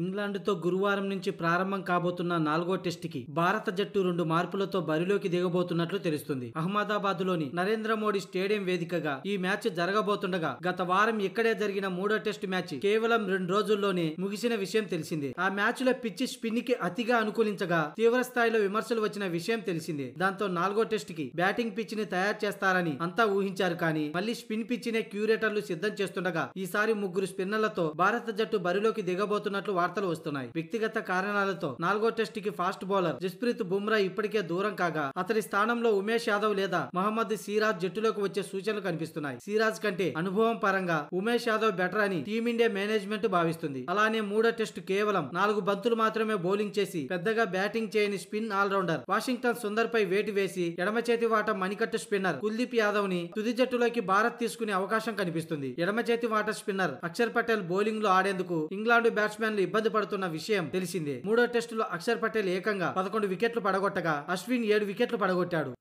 ఇంగ్లాండ్తో గురువారం నుంచి ప్రారంభం కాబోతున్న నాలుగో టెస్టుకి భారత జట్టు రెండు మార్పులతో బరిలోకి దిగబోతున్నట్లు తెలుస్తుంది అహ్మదాబాద్లోని నరేంద్ర మోడీ స్టేడియం వేదికగా ఈ మ్యాచ్ జరగబోతుండగా గత వారం ఇక్కడే జరిగిన మూడో టెస్టు మ్యాచ్ కేవలం రెండు రోజుల్లోనే ముగిసిన విషయం తెలిసింది ఆ మ్యాచ్ లో పిచ్చి కి అతిగా అనుకూలించగా తీవ్ర స్థాయిలో విమర్శలు వచ్చిన విషయం తెలిసింది దాంతో నాలుగో టెస్ట్ కి బ్యాటింగ్ పిచ్ ని తయారు చేస్తారని అంతా ఊహించారు కానీ మళ్లీ స్పిన్ పిచ్ నే క్యూరేటర్లు సిద్ధం చేస్తుండగా ఈసారి ముగ్గురు స్పిన్నర్లతో భారత జట్టు బరిలోకి దిగబోతున్నట్లు వార్తలు వస్తున్నాయి వ్యక్తిగత కారణాలతో నాలుగో టెస్ట్ కి ఫాస్ట్ బౌలర్ జస్ప్రీత్ బుమ్రా ఇప్పటికే దూరం కాగా అతని స్థానంలో ఉమేష్ యాదవ్ లేదా మహమ్మద్ సిరాజ్ జట్టులోకి వచ్చే సూచనలు కనిపిస్తున్నాయి సిరాజ్ కంటే అనుభవం పరంగా ఉమేష్ యాదవ్ బెటర్ అని టీమిండియా మేనేజ్మెంట్ భావిస్తుంది అలానే మూడో టెస్ట్ కేవలం నాలుగు బంతులు మాత్రమే బౌలింగ్ చేసి పెద్దగా బ్యాటింగ్ చేయని స్పిన్ ఆల్రౌండర్ వాషింగ్టన్ సుందర్ పై వేటు వేసి ఎడమ చేతి వాట మణికట్టు స్పిన్నర్ కుల్దీప్ యాదవ్ ని తుది జట్టులోకి భారత్ తీసుకునే అవకాశం కనిపిస్తుంది ఎడమ చేతి వాట స్పిన్నర్ అక్షర్ పటేల్ బౌలింగ్ లో ఆడేందుకు ఇంగ్లాండ్ బ్యాట్స్మెన్లు ఇబ్బంది పడుతున్న విషయం తెలిసిందే మూడో టెస్టులో అక్షర్ పటేల్ ఏకంగా పదకొండు వికెట్లు పడగొట్టగా అశ్విన్ ఏడు వికెట్లు పడగొట్టాడు